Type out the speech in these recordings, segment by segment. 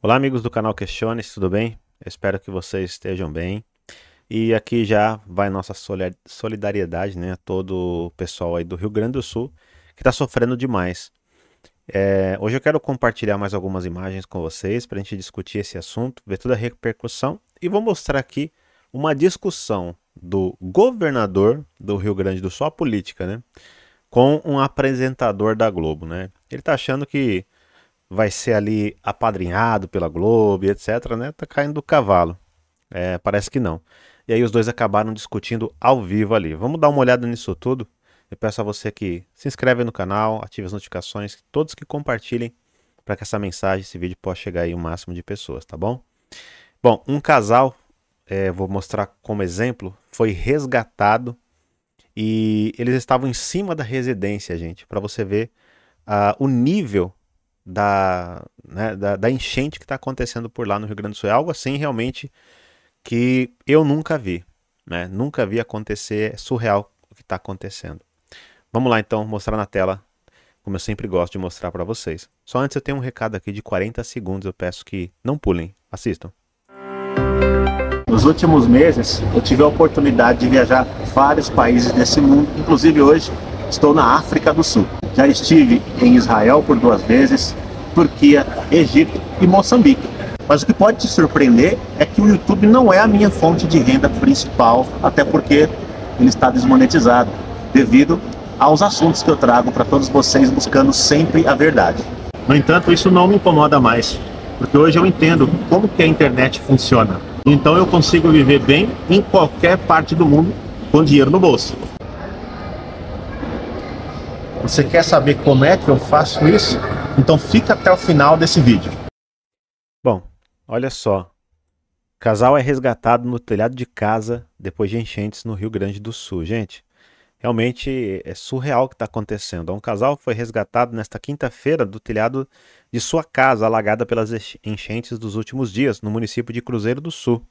Olá, amigos do canal Questiones, tudo bem? Eu espero que vocês estejam bem. E aqui já vai nossa solidariedade né, a todo o pessoal aí do Rio Grande do Sul que está sofrendo demais. É, hoje eu quero compartilhar mais algumas imagens com vocês para a gente discutir esse assunto, ver toda a repercussão e vou mostrar aqui uma discussão do governador do Rio Grande do Sul, a política, né? Com um apresentador da Globo, né? Ele está achando que vai ser ali apadrinhado pela Globo, etc, né? Tá caindo do cavalo. É, parece que não. E aí os dois acabaram discutindo ao vivo ali. Vamos dar uma olhada nisso tudo. Eu peço a você que se inscreve no canal, ative as notificações, todos que compartilhem para que essa mensagem, esse vídeo possa chegar aí o máximo de pessoas, tá bom? Bom, um casal, é, vou mostrar como exemplo, foi resgatado e eles estavam em cima da residência, gente, para você ver uh, o nível da, né, da, da, enchente que está acontecendo por lá no Rio Grande do Sul. É algo assim realmente que eu nunca vi. Né? Nunca vi acontecer. É surreal o que está acontecendo. Vamos lá então mostrar na tela, como eu sempre gosto de mostrar para vocês. Só antes eu tenho um recado aqui de 40 segundos. Eu peço que não pulem, assistam. Nos últimos meses, eu tive a oportunidade de viajar vários países desse mundo, inclusive hoje Estou na África do Sul. Já estive em Israel por duas vezes, Turquia, Egito e Moçambique. Mas o que pode te surpreender é que o YouTube não é a minha fonte de renda principal, até porque ele está desmonetizado, devido aos assuntos que eu trago para todos vocês buscando sempre a verdade. No entanto, isso não me incomoda mais, porque hoje eu entendo como que a internet funciona. Então eu consigo viver bem em qualquer parte do mundo com dinheiro no bolso. Você quer saber como é que eu faço isso? Então fica até o final desse vídeo. Bom, olha só. O casal é resgatado no telhado de casa depois de enchentes no Rio Grande do Sul. Gente, realmente é surreal o que está acontecendo. É um casal foi resgatado nesta quinta-feira do telhado de sua casa, alagada pelas enchentes dos últimos dias, no município de Cruzeiro do Sul,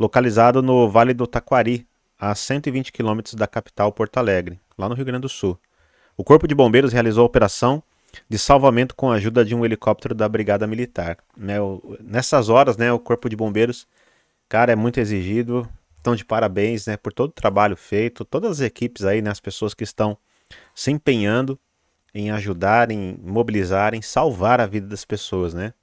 localizado no Vale do Taquari, a 120 quilômetros da capital Porto Alegre, lá no Rio Grande do Sul. O Corpo de Bombeiros realizou a operação de salvamento com a ajuda de um helicóptero da Brigada Militar. Né, o, nessas horas, né, o Corpo de Bombeiros, cara, é muito exigido. Estão de parabéns, né, por todo o trabalho feito, todas as equipes aí, né, as pessoas que estão se empenhando em ajudar, em mobilizar, em salvar a vida das pessoas, né?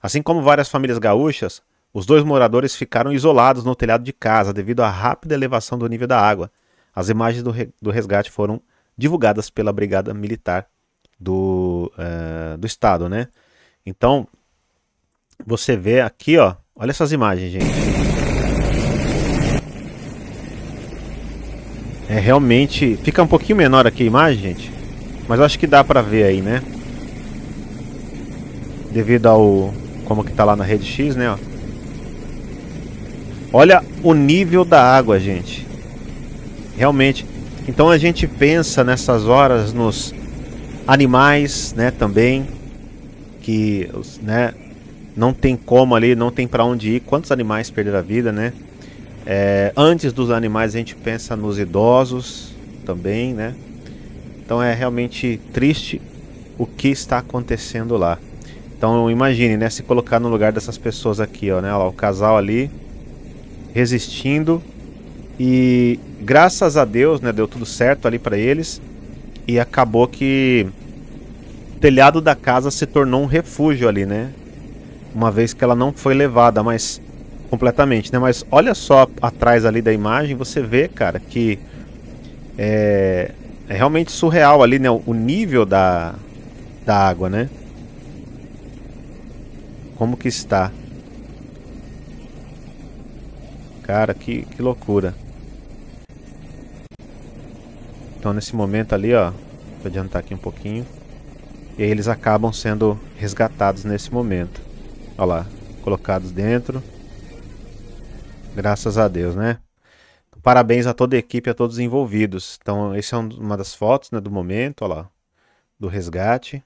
Assim como várias famílias gaúchas, os dois moradores ficaram isolados no telhado de casa devido à rápida elevação do nível da água. As imagens do, do resgate foram divulgadas pela Brigada Militar do, eh, do Estado, né? Então, você vê aqui, ó, olha essas imagens, gente. É realmente, fica um pouquinho menor aqui a imagem, gente, mas eu acho que dá pra ver aí, né? Devido ao, como que tá lá na rede X, né, ó. Olha o nível da água, gente. Realmente, então a gente pensa nessas horas nos animais, né, também que, né, não tem como ali, não tem para onde ir. Quantos animais perderam a vida, né? É, antes dos animais a gente pensa nos idosos também, né? Então é realmente triste o que está acontecendo lá. Então imagine, né, se colocar no lugar dessas pessoas aqui, ó, né, ó, o casal ali resistindo e graças a Deus, né, deu tudo certo ali para eles. E acabou que o telhado da casa se tornou um refúgio ali, né? Uma vez que ela não foi levada, mas completamente, né? Mas olha só atrás ali da imagem, você vê, cara, que é, é realmente surreal ali, né? O nível da, da água, né? Como que está? Cara, que, que loucura. Então nesse momento ali, ó, vou adiantar aqui um pouquinho. E aí eles acabam sendo resgatados nesse momento. Olha lá, colocados dentro. Graças a Deus, né? Então, parabéns a toda a equipe, a todos os envolvidos. Então, essa é uma das fotos né, do momento, olha lá, do resgate.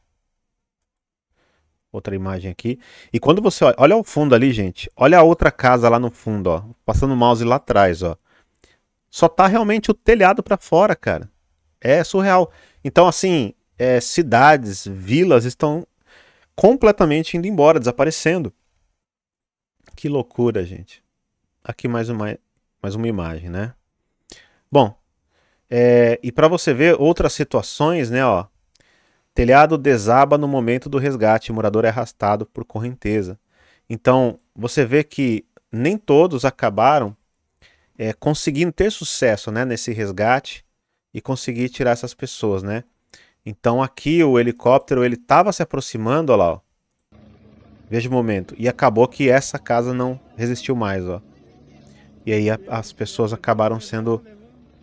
Outra imagem aqui. E quando você olha, olha o fundo ali, gente. Olha a outra casa lá no fundo, ó. Passando o mouse lá atrás, ó. Só tá realmente o telhado para fora, cara. É surreal. Então, assim, é, cidades, vilas estão completamente indo embora, desaparecendo. Que loucura, gente. Aqui mais uma, mais uma imagem, né? Bom, é, e para você ver outras situações, né? Ó, telhado desaba no momento do resgate, morador é arrastado por correnteza. Então, você vê que nem todos acabaram é, conseguindo ter sucesso né, nesse resgate e conseguir tirar essas pessoas, né? Então aqui o helicóptero ele estava se aproximando, ó lá, ó. Veja o momento. E acabou que essa casa não resistiu mais, ó. E aí a, as pessoas acabaram sendo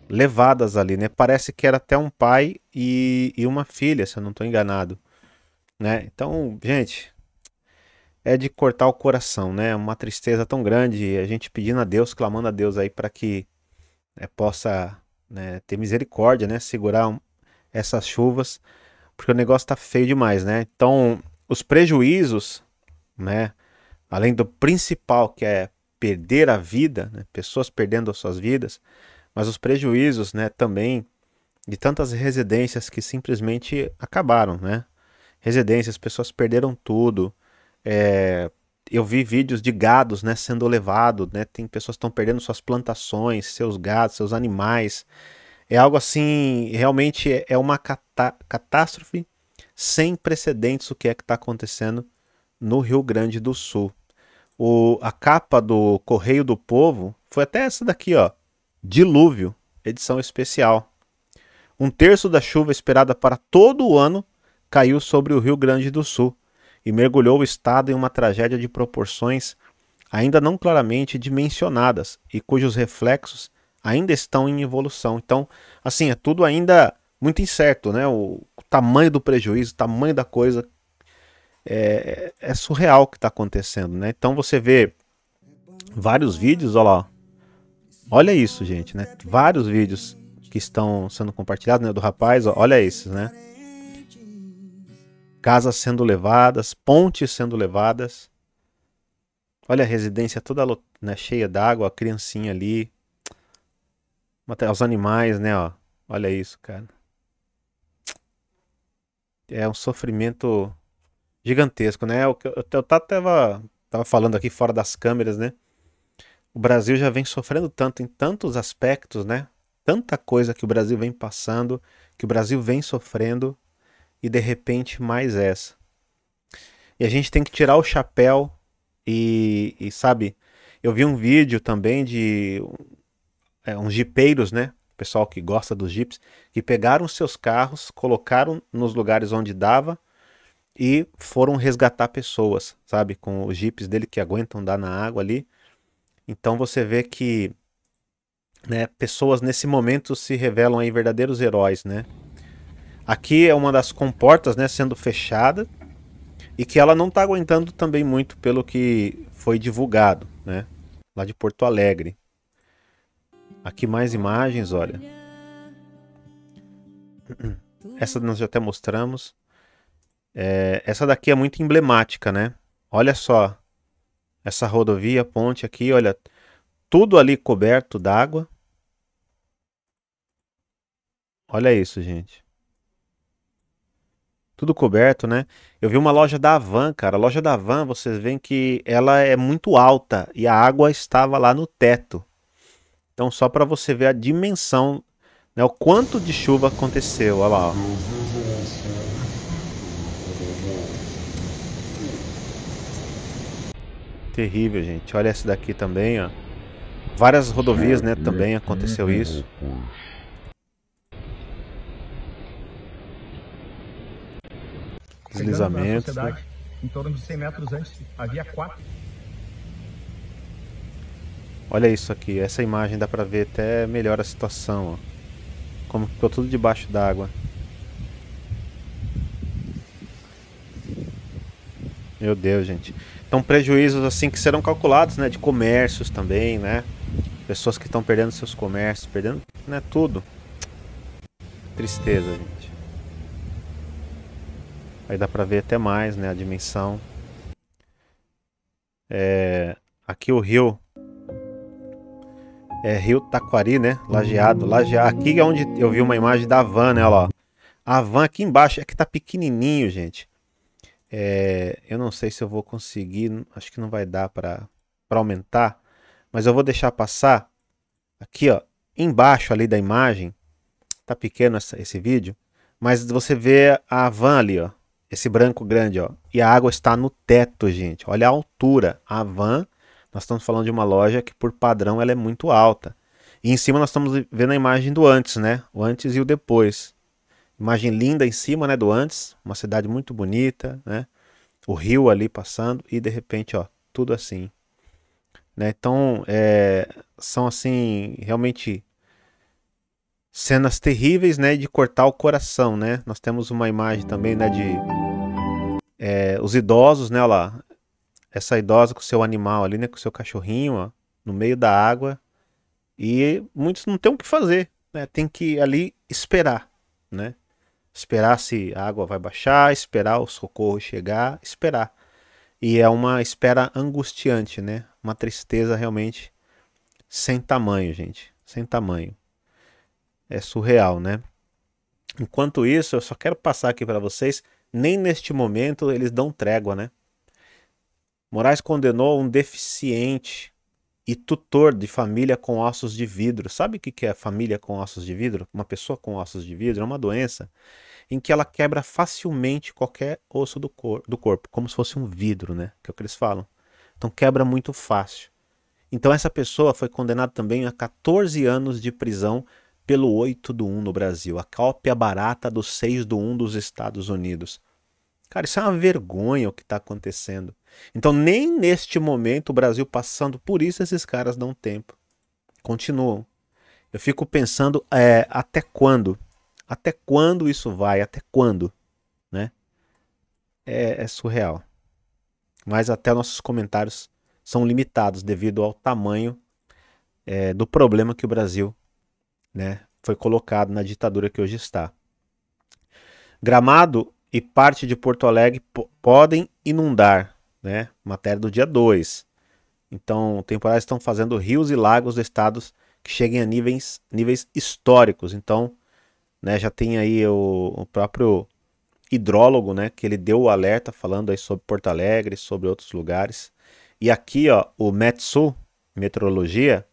levadas ali, né? Parece que era até um pai e, e uma filha, se eu não estou enganado. Né? Então, gente, é de cortar o coração, né? É uma tristeza tão grande, a gente pedindo a Deus, clamando a Deus aí para que né, possa né? Ter misericórdia, né? Segurar essas chuvas, porque o negócio está feio demais, né? Então, os prejuízos, né? Além do principal que é perder a vida, né? pessoas perdendo as suas vidas, mas os prejuízos, né, também de tantas residências que simplesmente acabaram, né? Residências, pessoas perderam tudo, é, eu vi vídeos de gados, né, sendo levado, né? Tem pessoas que estão perdendo suas plantações, seus gados, seus animais. É algo assim, realmente é, é uma cata catástrofe sem precedentes o que é que está acontecendo no Rio Grande do Sul. O, a capa do Correio do Povo foi até essa daqui, ó. Dilúvio, edição especial. Um terço da chuva esperada para todo o ano caiu sobre o Rio Grande do Sul e mergulhou o Estado em uma tragédia de proporções ainda não claramente dimensionadas e cujos reflexos ainda estão em evolução. Então, assim, é tudo ainda muito incerto, né? O, tamanho do prejuízo, o tamanho da coisa é, é surreal o que está acontecendo, né? Então você vê vários vídeos, olha lá, olha isso, gente, né? Vários vídeos que estão sendo compartilhados, né? Do rapaz, ó, olha esses, né? casas sendo levadas, pontes sendo levadas. Olha a residência toda né, cheia d'água, a criancinha ali. os animais, né? Ó. Olha isso, cara. É um sofrimento gigantesco, né? É eu, eu, eu tava, tava falando aqui fora das câmeras, né? O Brasil já vem sofrendo tanto em tantos aspectos, né? Tanta coisa que o Brasil vem passando, que o Brasil vem sofrendo e de repente mais essa. E a gente tem que tirar o chapéu e, e sabe, eu vi um vídeo também de é, uns jipeiros, né? Pessoal que gosta dos jipes, que pegaram seus carros, colocaram nos lugares onde dava e foram resgatar pessoas, sabe? Com os jipes dele que aguentam dar na água ali. Então você vê que né, pessoas nesse momento se revelam aí verdadeiros heróis, né? Aqui é uma das comportas né, sendo fechada e que ela não está aguentando também muito pelo que foi divulgado, né? Lá de Porto Alegre. Aqui mais imagens, olha. Essa nós já até mostramos. É, essa daqui é muito emblemática, né? Olha só. Essa rodovia, ponte aqui, olha. Tudo ali coberto d'água. Olha isso, gente tudo coberto, né? Eu vi uma loja da Van, cara. A loja da Van, vocês veem que ela é muito alta e a água estava lá no teto. Então, só para você ver a dimensão, né? O quanto de chuva aconteceu, olha lá, ó. Terrível, gente. Olha essa daqui também, ó. Várias rodovias, né? Também aconteceu isso. deslizamentos. Né? Em torno de 100 metros antes havia quatro. Olha isso aqui, essa imagem dá para ver até melhor a situação, ó. como ficou tudo debaixo d'água. Meu Deus, gente. Então prejuízos assim que serão calculados, né, de comércios também, né? Pessoas que estão perdendo seus comércios, perdendo, né, tudo. Tristeza, gente. Aí dá para ver até mais, né, a dimensão. É, aqui o rio é Rio Taquari, né? Lajeado, lajeado. Aqui é onde eu vi uma imagem da van, né, Olha lá. A van aqui embaixo é que tá pequenininho, gente. É, eu não sei se eu vou conseguir, acho que não vai dar para para aumentar, mas eu vou deixar passar aqui, ó, embaixo ali da imagem. Tá pequeno essa, esse vídeo, mas você vê a van ali, ó. Esse branco grande, ó. E a água está no teto, gente. Olha a altura. A van, nós estamos falando de uma loja que por padrão ela é muito alta. E em cima nós estamos vendo a imagem do antes, né? O antes e o depois. Imagem linda em cima, né, do antes, uma cidade muito bonita, né? O rio ali passando e de repente, ó, tudo assim. Né? Então, é, são assim, realmente cenas terríveis, né, de cortar o coração, né? Nós temos uma imagem também, né, de é, os idosos, né, olha lá, essa idosa com o seu animal ali, né, com o seu cachorrinho, ó, no meio da água, e muitos não tem o que fazer, né? Tem que ali esperar, né? Esperar se a água vai baixar, esperar o socorro chegar, esperar. E é uma espera angustiante, né? Uma tristeza realmente sem tamanho, gente, sem tamanho é surreal, né? Enquanto isso, eu só quero passar aqui para vocês, nem neste momento eles dão trégua, né? Moraes condenou um deficiente e tutor de família com ossos de vidro. Sabe o que é família com ossos de vidro? Uma pessoa com ossos de vidro é uma doença em que ela quebra facilmente qualquer osso do, cor do corpo, como se fosse um vidro, né? Que é o que eles falam. Então quebra muito fácil. Então essa pessoa foi condenada também a 14 anos de prisão pelo 8 do 1 no Brasil, a cópia barata do 6 do 1 dos Estados Unidos. Cara, isso é uma vergonha o que está acontecendo. Então, nem neste momento, o Brasil passando por isso, esses caras dão tempo. Continuam. Eu fico pensando é, até quando? Até quando isso vai? Até quando? Né? É, é surreal. Mas até nossos comentários são limitados devido ao tamanho é, do problema que o Brasil né, foi colocado na ditadura que hoje está. Gramado e parte de Porto Alegre podem inundar, né? Matéria do dia 2. Então, temporais estão fazendo rios e lagos de estados que cheguem a níveis, níveis históricos. Então, né, já tem aí o, o próprio hidrólogo, né, que ele deu o alerta falando aí sobre Porto Alegre, sobre outros lugares. E aqui, ó, o Metsu Meteorologia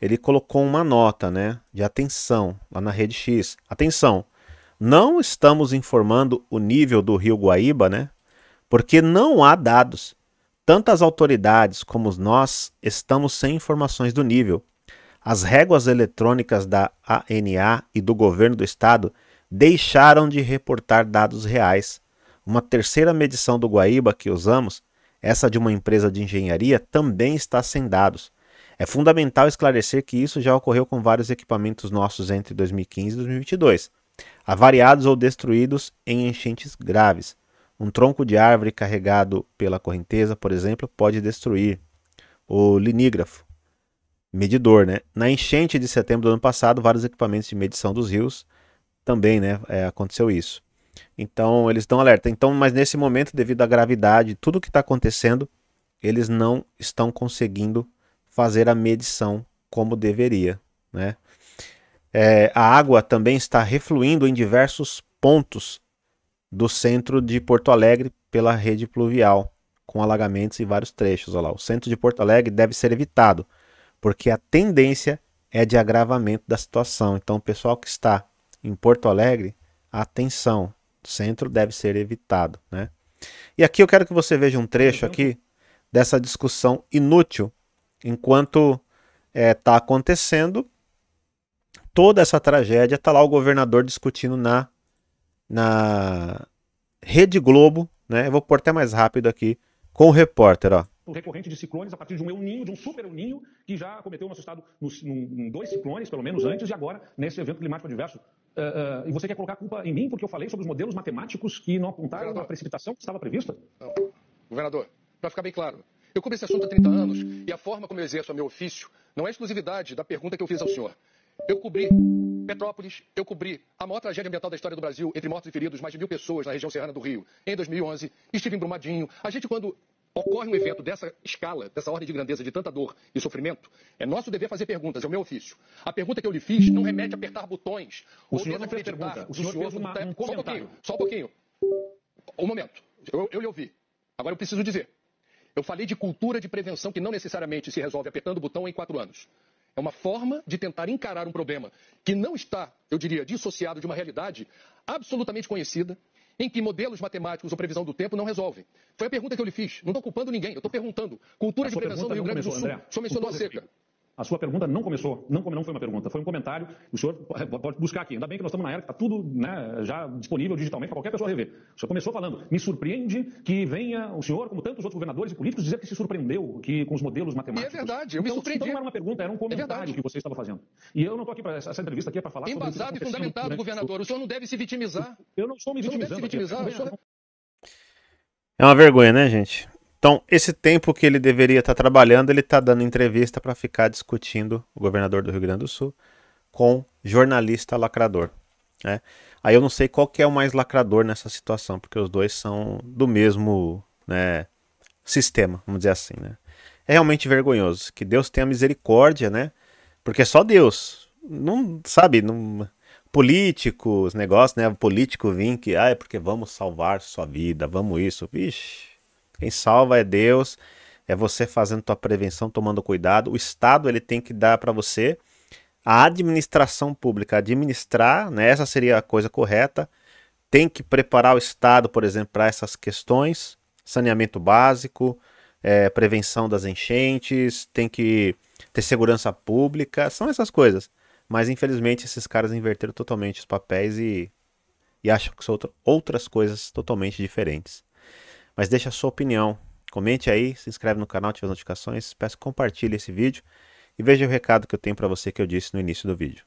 ele colocou uma nota né, de atenção lá na rede X. Atenção, não estamos informando o nível do rio Guaíba, né? Porque não há dados. Tanto as autoridades como nós estamos sem informações do nível. As réguas eletrônicas da ANA e do governo do estado deixaram de reportar dados reais. Uma terceira medição do Guaíba que usamos, essa de uma empresa de engenharia, também está sem dados. É fundamental esclarecer que isso já ocorreu com vários equipamentos nossos entre 2015 e 2022, avariados ou destruídos em enchentes graves. Um tronco de árvore carregado pela correnteza, por exemplo, pode destruir. O linígrafo, medidor, né? Na enchente de setembro do ano passado, vários equipamentos de medição dos rios também, né? É, aconteceu isso. Então, eles dão alerta. Então, mas nesse momento, devido à gravidade, tudo o que está acontecendo, eles não estão conseguindo fazer a medição como deveria. Né? É, a água também está refluindo em diversos pontos do centro de Porto Alegre pela rede pluvial, com alagamentos em vários trechos. Olha lá. O centro de Porto Alegre deve ser evitado, porque a tendência é de agravamento da situação. Então, o pessoal que está em Porto Alegre, atenção, o centro deve ser evitado. Né? E aqui eu quero que você veja um trecho uhum. aqui dessa discussão inútil enquanto está é, tá acontecendo toda essa tragédia, está lá o governador discutindo na, na Rede Globo, né? Eu vou pôr até mais rápido aqui com o repórter, ó recorrente de ciclones a partir de um euninho, de um super euninho, que já cometeu o nosso estado nos, num, dois ciclones, pelo menos antes, e agora nesse evento climático adverso. Uh, uh, e você quer colocar a culpa em mim porque eu falei sobre os modelos matemáticos que não apontaram para a precipitação que estava prevista? Não. Governador, para ficar bem claro, eu cobri esse assunto há 30 anos e a forma como eu exerço o meu ofício não é exclusividade da pergunta que eu fiz ao senhor. Eu cobri Petrópolis, eu cobri a maior tragédia ambiental da história do Brasil, entre mortos e feridos, mais de mil pessoas na região serrana do Rio, em 2011. Estive em Brumadinho. A gente, quando ocorre um evento dessa escala, dessa ordem de grandeza, de tanta dor e sofrimento, é nosso dever fazer perguntas, é o meu ofício. A pergunta que eu lhe fiz não remete a apertar botões. O senhor não fez pergunta. O senhor, fez uma, um comentário. Só um pouquinho, só um pouquinho. Um momento. Eu, eu lhe ouvi. Agora eu preciso dizer. Eu falei de cultura de prevenção que não necessariamente se resolve apertando o botão em quatro anos. É uma forma de tentar encarar um problema que não está, eu diria, dissociado de uma realidade absolutamente conhecida, em que modelos matemáticos ou previsão do tempo não resolvem. Foi a pergunta que eu lhe fiz. Não estou culpando ninguém, eu estou perguntando. Cultura de prevenção do Rio Grande do Sul. André. O senhor mencionou a seca. A sua pergunta não começou, não, foi uma pergunta, foi um comentário. O senhor eh, pode buscar aqui. Ainda bem que nós estamos na era que está tudo né, já disponível digitalmente para qualquer pessoa rever. O senhor começou falando, me surpreende que venha o senhor, como tantos outros governadores e políticos, dizer que se surpreendeu que, com os modelos matemáticos. E é verdade, eu me então, surpreendi. Então não era uma pergunta, era um é comentário é que você estava fazendo. E eu não estou aqui para essa, entrevista aqui é para falar Embasado sobre... Embasado e fundamentado, né? governador. O senhor não deve se vitimizar. Eu não estou me vitimizando. não deve se vitimizar. Então. É uma vergonha, né, gente? Então, esse tempo que ele deveria estar tá trabalhando, ele está dando entrevista para ficar discutindo o governador do Rio Grande do Sul com jornalista lacrador. Né? Aí eu não sei qual que é o mais lacrador nessa situação, porque os dois são do mesmo né, sistema, vamos dizer assim. Né? É realmente vergonhoso. Que Deus tenha misericórdia, né? Porque só Deus. Não sabe, não, políticos, negócios, né? Político vir que, ah, é porque vamos salvar sua vida, vamos isso. Vixe quem salva é Deus, é você fazendo tua prevenção, tomando cuidado. O Estado ele tem que dar para você a administração pública, administrar, né, essa seria a coisa correta. Tem que preparar o Estado, por exemplo, para essas questões, saneamento básico, é, prevenção das enchentes, tem que ter segurança pública, são essas coisas. Mas infelizmente esses caras inverteram totalmente os papéis e, e acham que são outro, outras coisas totalmente diferentes. Mas deixe a sua opinião. Comente aí, se inscreve no canal, ative as notificações. Peço que compartilhe esse vídeo e veja o recado que eu tenho para você que eu disse no início do vídeo.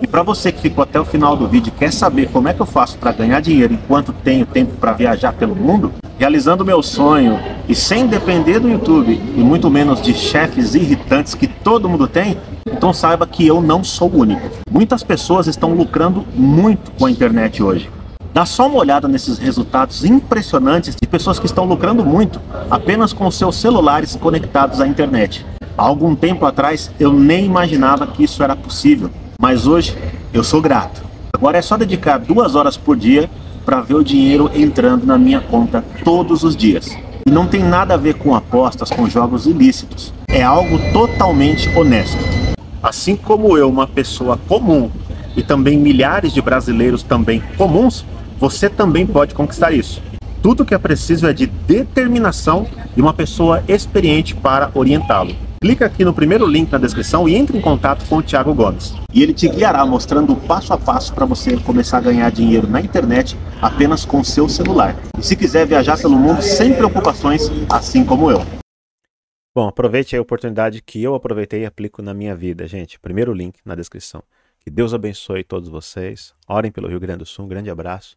E para você que ficou até o final do vídeo e quer saber como é que eu faço para ganhar dinheiro enquanto tenho tempo para viajar pelo mundo, realizando meu sonho e sem depender do YouTube e muito menos de chefes irritantes que todo mundo tem, então saiba que eu não sou o único. Muitas pessoas estão lucrando muito com a internet hoje. Dá só uma olhada nesses resultados impressionantes de pessoas que estão lucrando muito apenas com seus celulares conectados à internet. Há algum tempo atrás eu nem imaginava que isso era possível, mas hoje eu sou grato. Agora é só dedicar duas horas por dia para ver o dinheiro entrando na minha conta todos os dias. E não tem nada a ver com apostas, com jogos ilícitos. É algo totalmente honesto. Assim como eu, uma pessoa comum, e também milhares de brasileiros também comuns, você também pode conquistar isso. Tudo o que é preciso é de determinação e uma pessoa experiente para orientá-lo. Clica aqui no primeiro link na descrição e entre em contato com o Thiago Gomes. E ele te guiará mostrando passo a passo para você começar a ganhar dinheiro na internet apenas com seu celular. E se quiser viajar pelo mundo sem preocupações, assim como eu. Bom, aproveite a oportunidade que eu aproveitei e aplico na minha vida, gente. Primeiro link na descrição. Que Deus abençoe todos vocês. Orem pelo Rio Grande do Sul. Um grande abraço